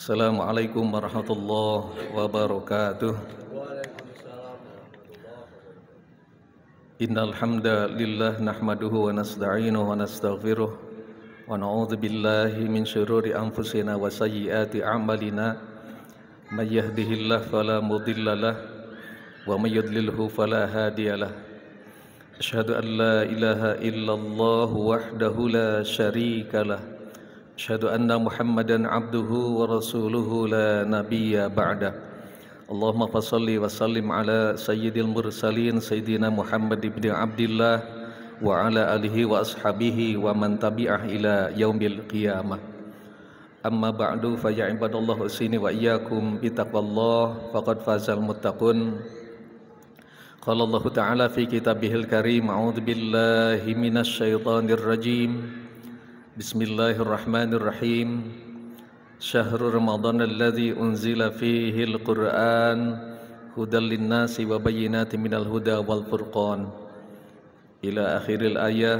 Assalamualaikum warahmatullahi wabarakatuh. Innal hamdalillah wa nasta'inuhu wa nastaghfiruh wa na'udzu min syururi anfusina wa sayyiati a'malina may yahdihillahu wa may yudlilhu fala hadiyalah. ilaha illallah wahdahu la syarikalah أشهد أن محمدا عبده ورسوله لا نبي بعده اللهم فصل وسلم على سيد المرسلين سيدنا محمد بن عبد الله وعلى آله وأصحابه ومن تبعه إلى يوم القيامة أما بعد فيا عباد الله أسيني وإياكم بتقوى الله فقد فاز المتقون قال الله تعالى في كتابه الكريم أعوذ بالله من الشيطان الرجيم بسم الله الرحمن الرحيم شهر رمضان الذي أنزل فيه القرآن هدى للناس وبينات من الهدى والفرقان إلى آخر الآية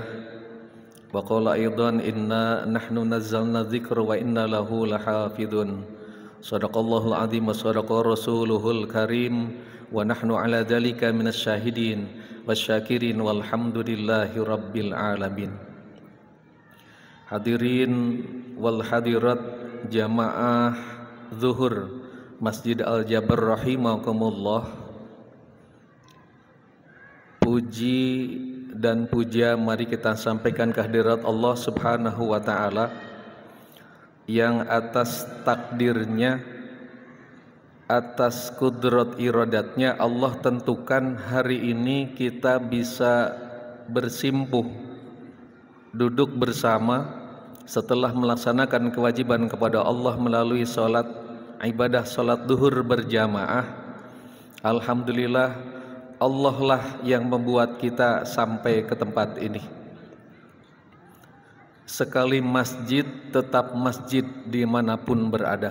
وقال أيضا إنا نحن نزلنا الذكر وإنا له لحافظون صدق الله العظيم وصدق رسوله الكريم ونحن على ذلك من الشاهدين والشاكرين والحمد لله رب العالمين hadirin wal hadirat jamaah zuhur Masjid Al-Jabar rahimakumullah puji dan puja mari kita sampaikan kehadirat Allah subhanahu wa ta'ala yang atas takdirnya atas kudrat iradatnya Allah tentukan hari ini kita bisa bersimpuh duduk bersama setelah melaksanakan kewajiban kepada Allah melalui sholat ibadah sholat duhur berjamaah Alhamdulillah Allah lah yang membuat kita sampai ke tempat ini sekali masjid tetap masjid dimanapun berada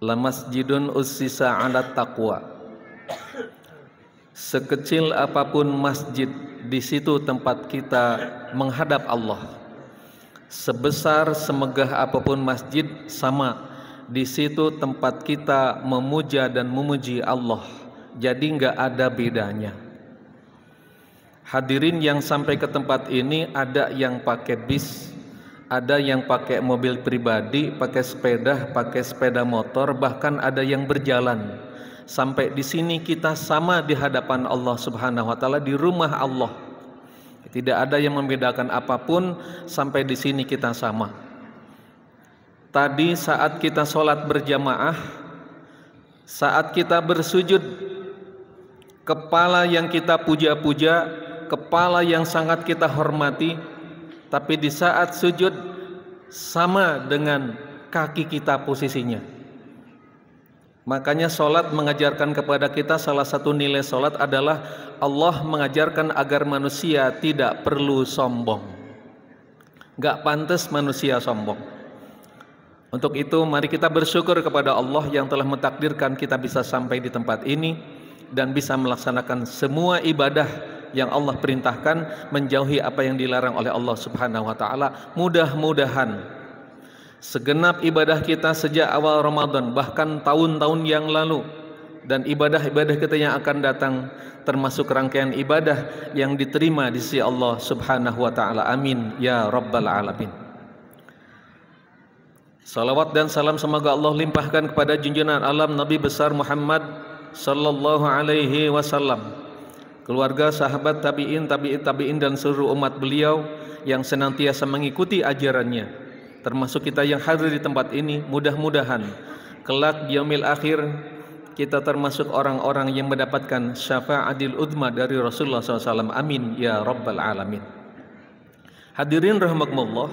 la masjidun usisa ala taqwa sekecil apapun masjid di situ tempat kita menghadap Allah sebesar semegah apapun masjid sama di situ tempat kita memuja dan memuji Allah jadi nggak ada bedanya hadirin yang sampai ke tempat ini ada yang pakai bis ada yang pakai mobil pribadi pakai sepeda pakai sepeda motor bahkan ada yang berjalan sampai di sini kita sama di hadapan Allah Subhanahu wa taala di rumah Allah tidak ada yang membedakan apapun sampai di sini kita sama. Tadi saat kita sholat berjamaah, saat kita bersujud, kepala yang kita puja-puja, kepala yang sangat kita hormati, tapi di saat sujud sama dengan kaki kita posisinya. Makanya sholat mengajarkan kepada kita salah satu nilai sholat adalah Allah mengajarkan agar manusia tidak perlu sombong. Gak pantas manusia sombong. Untuk itu mari kita bersyukur kepada Allah yang telah mentakdirkan kita bisa sampai di tempat ini dan bisa melaksanakan semua ibadah yang Allah perintahkan menjauhi apa yang dilarang oleh Allah Subhanahu wa taala. Mudah-mudahan Segenap ibadah kita sejak awal Ramadan, bahkan tahun-tahun yang lalu, dan ibadah-ibadah kita yang akan datang termasuk rangkaian ibadah yang diterima di sisi Allah Subhanahu wa taala. Amin ya rabbal alamin. Salawat dan salam semoga Allah limpahkan kepada junjungan alam Nabi besar Muhammad sallallahu alaihi wasallam. Keluarga, sahabat, tabi'in, tabi'in, tabi'in dan seluruh umat beliau yang senantiasa mengikuti ajarannya termasuk kita yang hadir di tempat ini mudah-mudahan kelak di yaumil akhir kita termasuk orang-orang yang mendapatkan syafaatil udma dari Rasulullah SAW amin ya rabbal alamin hadirin rahmatullah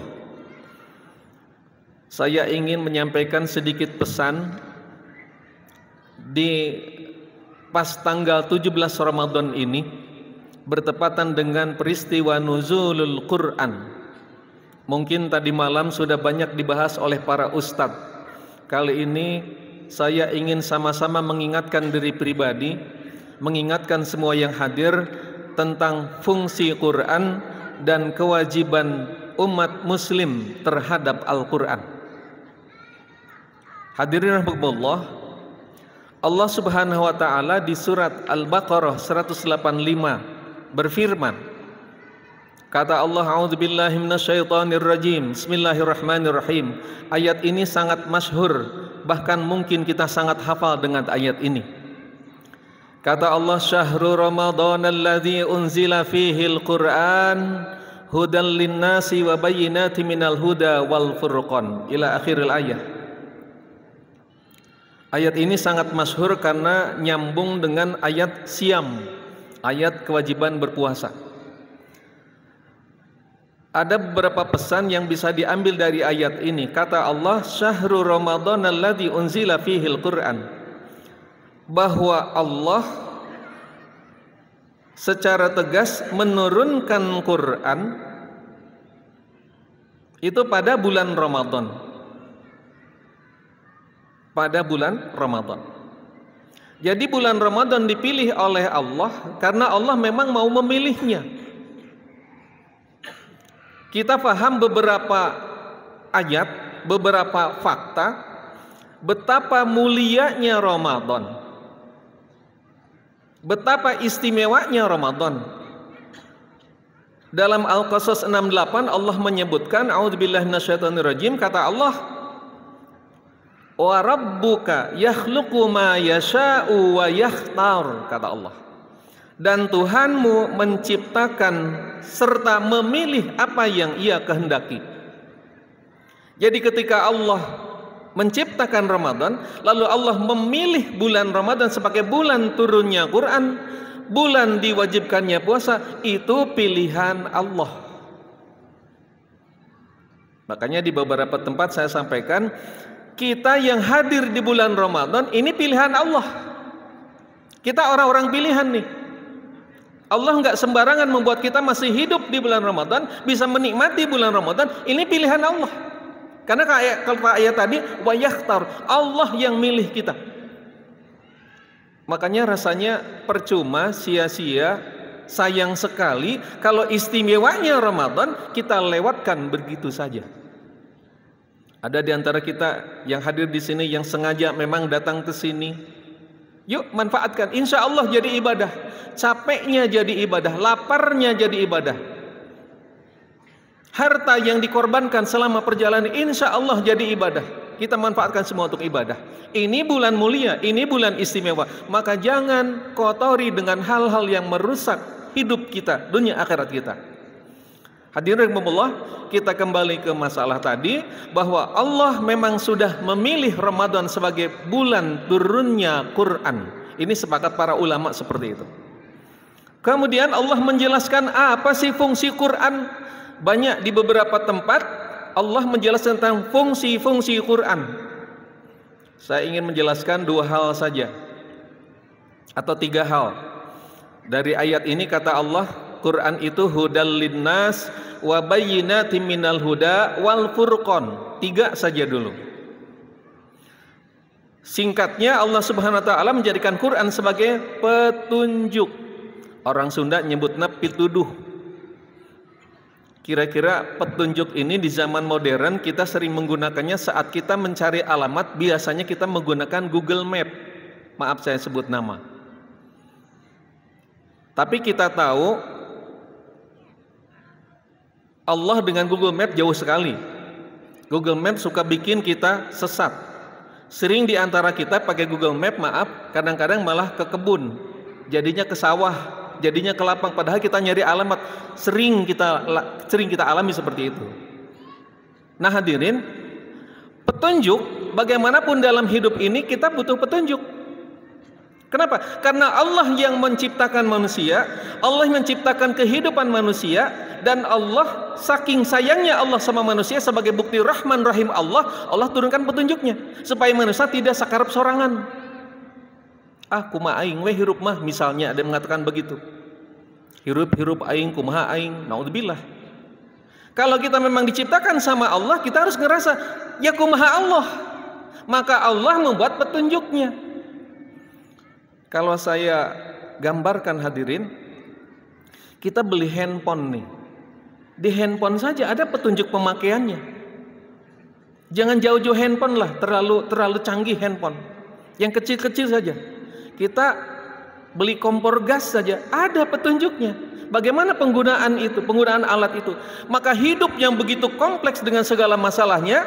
saya ingin menyampaikan sedikit pesan di pas tanggal 17 Ramadan ini bertepatan dengan peristiwa nuzulul Quran Mungkin tadi malam sudah banyak dibahas oleh para ustadz. Kali ini saya ingin sama-sama mengingatkan diri pribadi, mengingatkan semua yang hadir tentang fungsi Quran dan kewajiban umat muslim terhadap Al-Quran. Hadirin rahmatullah, Allah Subhanahu wa taala di surat Al-Baqarah 185 berfirman, Kata Allah, syaitanir rajim. Bismillahirrahmanirrahim." Ayat ini sangat masyhur, bahkan mungkin kita sangat hafal dengan ayat ini. Kata Allah, "Syahrul Ramadan Alladhi unzila fihil Qur'an hudan linnasi wa minal huda wal furqan." Ila akhiril ayat. Ayat ini sangat masyhur karena nyambung dengan ayat siam, ayat kewajiban berpuasa ada beberapa pesan yang bisa diambil dari ayat ini. Kata Allah, "Syahrul Ramadan alladzi unzila al Qur'an." Bahwa Allah secara tegas menurunkan Quran itu pada bulan Ramadan. Pada bulan Ramadan. Jadi bulan Ramadan dipilih oleh Allah karena Allah memang mau memilihnya. Kita paham beberapa ayat, beberapa fakta betapa mulianya Ramadan. Betapa istimewanya Ramadan. Dalam Al-Qasas 68 Allah menyebutkan A'udzubillah rajim kata Allah Wa rabbuka yakhluqu ma yasha'u wa yakhtar kata Allah dan Tuhanmu menciptakan serta memilih apa yang Ia kehendaki. Jadi ketika Allah menciptakan Ramadan, lalu Allah memilih bulan Ramadan sebagai bulan turunnya Quran, bulan diwajibkannya puasa, itu pilihan Allah. Makanya di beberapa tempat saya sampaikan, kita yang hadir di bulan Ramadan ini pilihan Allah. Kita orang-orang pilihan nih. Allah nggak sembarangan membuat kita masih hidup di bulan Ramadan, bisa menikmati bulan Ramadan. Ini pilihan Allah. Karena kayak kalau ayat tadi wayahtar Allah yang milih kita. Makanya rasanya percuma, sia-sia, sayang sekali kalau istimewanya Ramadan kita lewatkan begitu saja. Ada di antara kita yang hadir di sini yang sengaja memang datang ke sini, Yuk manfaatkan. Insya Allah jadi ibadah. Capeknya jadi ibadah. Laparnya jadi ibadah. Harta yang dikorbankan selama perjalanan insya Allah jadi ibadah. Kita manfaatkan semua untuk ibadah. Ini bulan mulia, ini bulan istimewa. Maka jangan kotori dengan hal-hal yang merusak hidup kita, dunia akhirat kita. Hadirin Allah, kita kembali ke masalah tadi bahwa Allah memang sudah memilih Ramadan sebagai bulan turunnya Quran. Ini sepakat para ulama seperti itu. Kemudian Allah menjelaskan apa sih fungsi Quran? Banyak di beberapa tempat Allah menjelaskan tentang fungsi-fungsi Quran. Saya ingin menjelaskan dua hal saja atau tiga hal. Dari ayat ini kata Allah, Quran itu hudal linnas wa bayyinatin minal huda wal furqan. Tiga saja dulu. Singkatnya Allah Subhanahu wa taala menjadikan Quran sebagai petunjuk. Orang Sunda nyebutnya pituduh. Kira-kira petunjuk ini di zaman modern kita sering menggunakannya saat kita mencari alamat biasanya kita menggunakan Google Map. Maaf saya sebut nama. Tapi kita tahu Allah dengan Google Map jauh sekali. Google Map suka bikin kita sesat. Sering diantara kita pakai Google Map, maaf, kadang-kadang malah ke kebun, jadinya ke sawah, jadinya ke lapang. Padahal kita nyari alamat, sering kita sering kita alami seperti itu. Nah hadirin, petunjuk bagaimanapun dalam hidup ini kita butuh petunjuk. Kenapa? Karena Allah yang menciptakan manusia, Allah menciptakan kehidupan manusia, dan Allah saking sayangnya Allah sama manusia sebagai bukti rahman rahim Allah, Allah turunkan petunjuknya supaya manusia tidak sakarap sorangan. Ah kuma aing we hirup mah misalnya ada yang mengatakan begitu. Hirup-hirup aing kumaha aing, naudzubillah. Kalau kita memang diciptakan sama Allah, kita harus ngerasa ya kumaha Allah. Maka Allah membuat petunjuknya. Kalau saya gambarkan hadirin, kita beli handphone nih. Di handphone saja ada petunjuk pemakaiannya. Jangan jauh-jauh handphone lah, terlalu terlalu canggih handphone. Yang kecil-kecil saja. Kita beli kompor gas saja ada petunjuknya. Bagaimana penggunaan itu, penggunaan alat itu. Maka hidup yang begitu kompleks dengan segala masalahnya,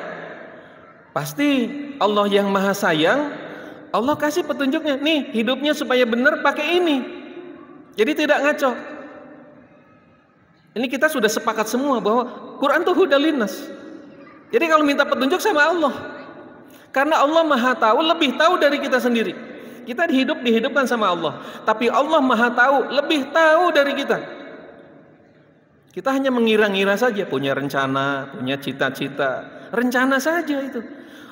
pasti Allah yang maha sayang Allah kasih petunjuknya, nih hidupnya supaya benar pakai ini. Jadi tidak ngaco. Ini kita sudah sepakat semua bahwa Quran itu hudalinas. Jadi kalau minta petunjuk sama Allah. Karena Allah Maha tahu, lebih tahu dari kita sendiri. Kita dihidup dihidupkan sama Allah, tapi Allah Maha tahu, lebih tahu dari kita. Kita hanya mengira-ngira saja, punya rencana, punya cita-cita, rencana saja itu.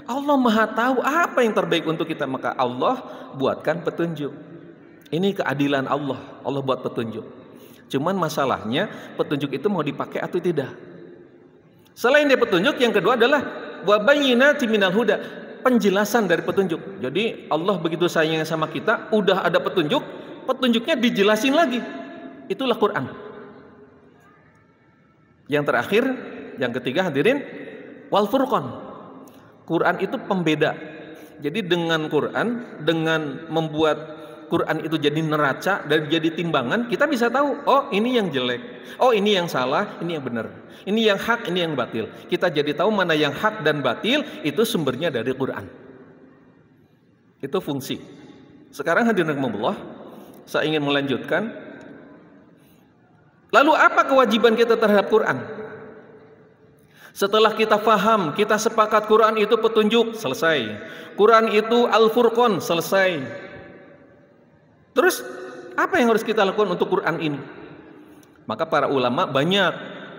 Allah Maha Tahu apa yang terbaik untuk kita, maka Allah buatkan petunjuk. Ini keadilan Allah. Allah buat petunjuk. Cuman masalahnya petunjuk itu mau dipakai atau tidak. Selain dia petunjuk, yang kedua adalah wabayinati minal huda, penjelasan dari petunjuk. Jadi Allah begitu sayang sama kita, udah ada petunjuk, petunjuknya dijelasin lagi. Itulah Quran. Yang terakhir, yang ketiga hadirin, wal furqan. Quran itu pembeda. Jadi dengan Quran, dengan membuat Quran itu jadi neraca dan jadi timbangan, kita bisa tahu, oh ini yang jelek, oh ini yang salah, ini yang benar, ini yang hak, ini yang batil. Kita jadi tahu mana yang hak dan batil itu sumbernya dari Quran. Itu fungsi. Sekarang hadirin Allah, saya ingin melanjutkan. Lalu apa kewajiban kita terhadap Quran? Setelah kita faham, kita sepakat Quran itu petunjuk, selesai. Quran itu Al-Furqan, selesai. Terus apa yang harus kita lakukan untuk Quran ini? Maka para ulama banyak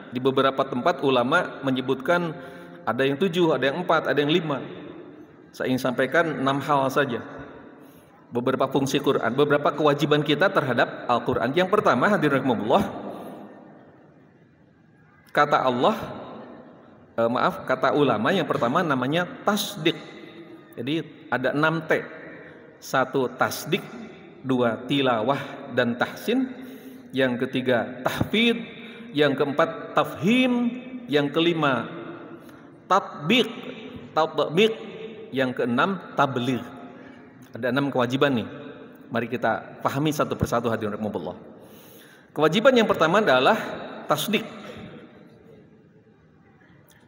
di beberapa tempat ulama menyebutkan ada yang tujuh, ada yang empat, ada yang lima. Saya ingin sampaikan enam hal saja. Beberapa fungsi Quran, beberapa kewajiban kita terhadap Al-Quran. Yang pertama, hadirin Allah. kata Allah eh, maaf kata ulama yang pertama namanya tasdik. Jadi ada enam T. Satu tasdik, dua tilawah dan tahsin, yang ketiga tahfid, yang keempat tafhim, yang kelima tatbik, tatbik, yang keenam tabligh. Ada enam kewajiban nih. Mari kita pahami satu persatu hadirin rahimakumullah. Kewajiban yang pertama adalah tasdik.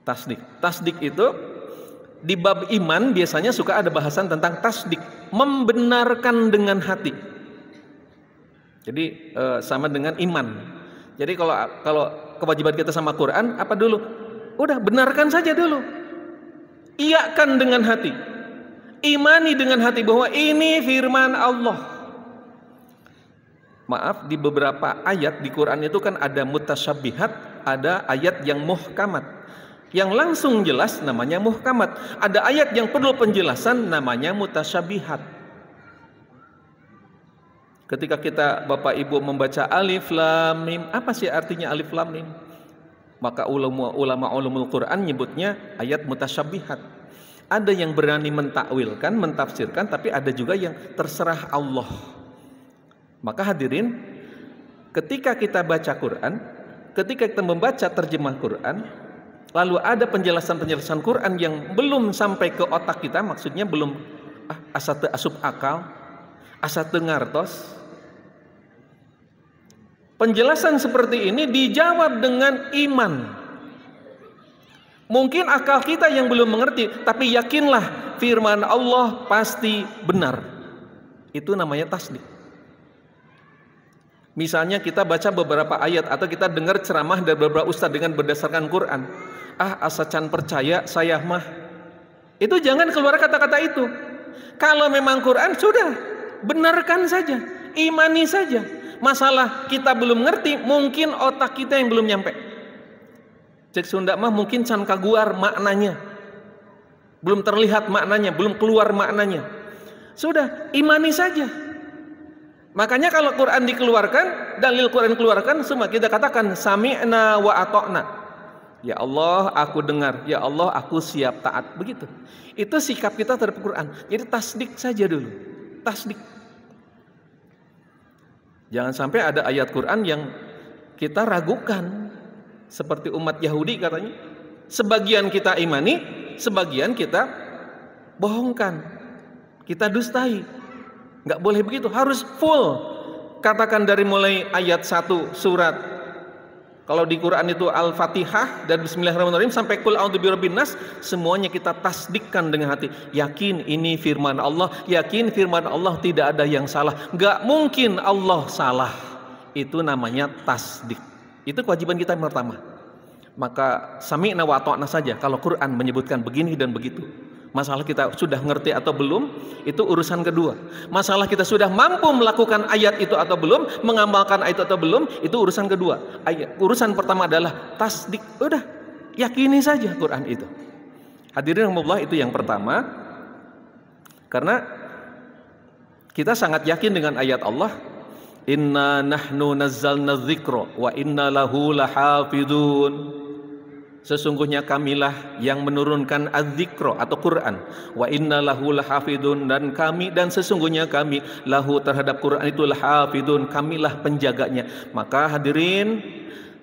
Tasdik. Tasdik itu di bab iman biasanya suka ada bahasan tentang tasdik, membenarkan dengan hati. Jadi eh, sama dengan iman. Jadi kalau kalau kewajiban kita sama Quran apa dulu? Udah benarkan saja dulu. Iyakan dengan hati. Imani dengan hati bahwa ini firman Allah. Maaf di beberapa ayat di Quran itu kan ada mutasyabihat, ada ayat yang muhkamat. Yang langsung jelas namanya muhkamat. Ada ayat yang perlu penjelasan namanya mutasyabihat. Ketika kita Bapak Ibu membaca alif lam mim, apa sih artinya alif lam mim? Maka ulama ulama ulumul Quran nyebutnya ayat mutasyabihat. Ada yang berani mentakwilkan, mentafsirkan, tapi ada juga yang terserah Allah. Maka hadirin, ketika kita baca Quran, ketika kita membaca terjemah Quran, lalu ada penjelasan-penjelasan Quran yang belum sampai ke otak kita, maksudnya belum ah, asate asup akal, asate ngartos. Penjelasan seperti ini dijawab dengan iman. Mungkin akal kita yang belum mengerti, tapi yakinlah firman Allah pasti benar. Itu namanya tasdik. Misalnya kita baca beberapa ayat atau kita dengar ceramah dari beberapa ustaz dengan berdasarkan Quran ah asacan percaya saya mah itu jangan keluar kata-kata itu kalau memang Quran sudah benarkan saja imani saja masalah kita belum ngerti mungkin otak kita yang belum nyampe cek Sunda mah mungkin can kaguar maknanya belum terlihat maknanya belum keluar maknanya sudah imani saja makanya kalau Quran dikeluarkan dalil Quran dikeluarkan semua kita katakan sami'na wa atokna Ya Allah, aku dengar. Ya Allah, aku siap taat. Begitu. Itu sikap kita terhadap Quran. Jadi tasdik saja dulu. Tasdik. Jangan sampai ada ayat Quran yang kita ragukan. Seperti umat Yahudi katanya. Sebagian kita imani, sebagian kita bohongkan. Kita dustai. Gak boleh begitu, harus full. Katakan dari mulai ayat 1 surat kalau di Quran itu Al-Fatihah dan Bismillahirrahmanirrahim sampai Kul A'udzubillahi nas, semuanya kita tasdikkan dengan hati. Yakin ini firman Allah, yakin firman Allah tidak ada yang salah. Gak mungkin Allah salah. Itu namanya tasdik. Itu kewajiban kita yang pertama. Maka sami'na wa saja kalau Quran menyebutkan begini dan begitu. Masalah kita sudah ngerti atau belum, itu urusan kedua. Masalah kita sudah mampu melakukan ayat itu atau belum, mengamalkan ayat itu atau belum, itu urusan kedua. Ayat, urusan pertama adalah tasdik. Udah, yakini saja Quran itu. Hadirin Allah itu yang pertama. Karena kita sangat yakin dengan ayat Allah, Inna nahnu nazzalna dzikra wa inna lahu lahafidun. Sesungguhnya kamilah yang menurunkan azikro atau Quran. Wa inna lahu lahafidun dan kami dan sesungguhnya kami lahu terhadap Quran itu lahafidun, kamilah penjaganya. Maka hadirin,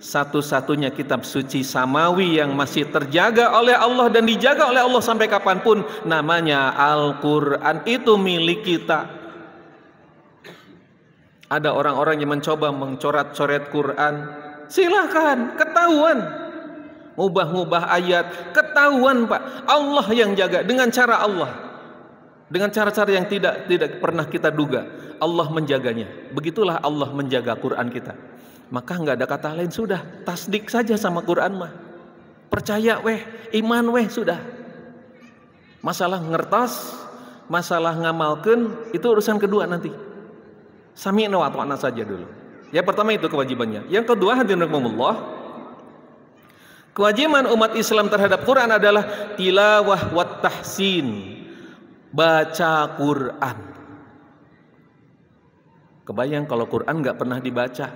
satu-satunya kitab suci samawi yang masih terjaga oleh Allah dan dijaga oleh Allah sampai kapanpun namanya Al-Quran itu milik kita ada orang-orang yang mencoba mencorat-coret Quran silahkan ketahuan ngubah-ngubah ayat. Ketahuan Pak, Allah yang jaga dengan cara Allah. Dengan cara-cara yang tidak tidak pernah kita duga. Allah menjaganya. Begitulah Allah menjaga Quran kita. Maka nggak ada kata lain sudah, tasdik saja sama Quran mah. Percaya weh, iman weh sudah. Masalah ngertas masalah ngamalkan itu urusan kedua nanti. Sami'na wa saja dulu. Ya pertama itu kewajibannya. Yang kedua hadirin rahimakumullah, Kewajiban umat Islam terhadap Quran adalah tilawah wa tahsin. Baca Quran. Kebayang kalau Quran nggak pernah dibaca,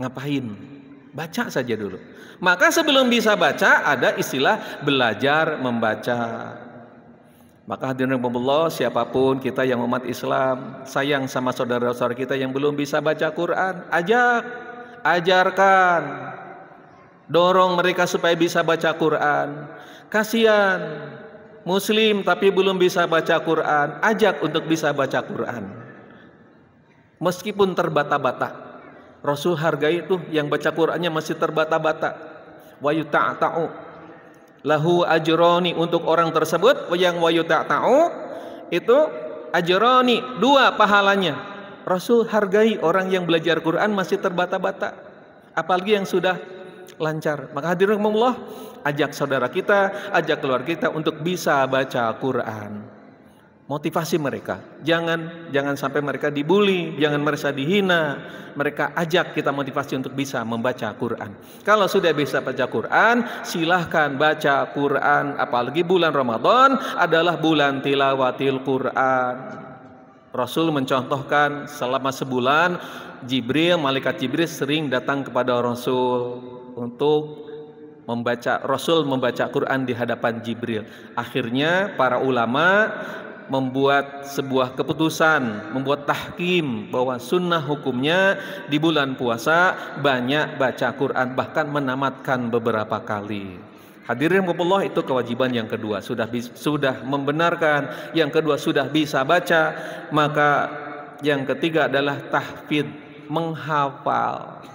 ngapain? Baca saja dulu. Maka sebelum bisa baca ada istilah belajar membaca. Maka hadirin Allah, siapapun kita yang umat Islam, sayang sama saudara-saudara kita yang belum bisa baca Quran, ajak, ajarkan, Dorong mereka supaya bisa baca Quran. Kasihan muslim tapi belum bisa baca Quran, ajak untuk bisa baca Quran. Meskipun terbata-bata. Rasul hargai itu yang baca Qurannya masih terbata-bata. Wa yuta'ta'u lahu ajroni untuk orang tersebut yang wa yuta'ta'u itu ajroni dua pahalanya. Rasul hargai orang yang belajar Quran masih terbata-bata. Apalagi yang sudah lancar. Maka hadirin Allah, ajak saudara kita, ajak keluarga kita untuk bisa baca Quran. Motivasi mereka. Jangan jangan sampai mereka dibully, jangan merasa dihina. Mereka ajak kita motivasi untuk bisa membaca Quran. Kalau sudah bisa baca Quran, silahkan baca Quran. Apalagi bulan Ramadan adalah bulan tilawatil Quran. Rasul mencontohkan selama sebulan Jibril, malaikat Jibril sering datang kepada Rasul untuk membaca Rasul membaca Quran di hadapan Jibril. Akhirnya para ulama membuat sebuah keputusan, membuat tahkim bahwa sunnah hukumnya di bulan puasa banyak baca Quran bahkan menamatkan beberapa kali. Hadirin Allah itu kewajiban yang kedua sudah sudah membenarkan, yang kedua sudah bisa baca, maka yang ketiga adalah tahfid menghafal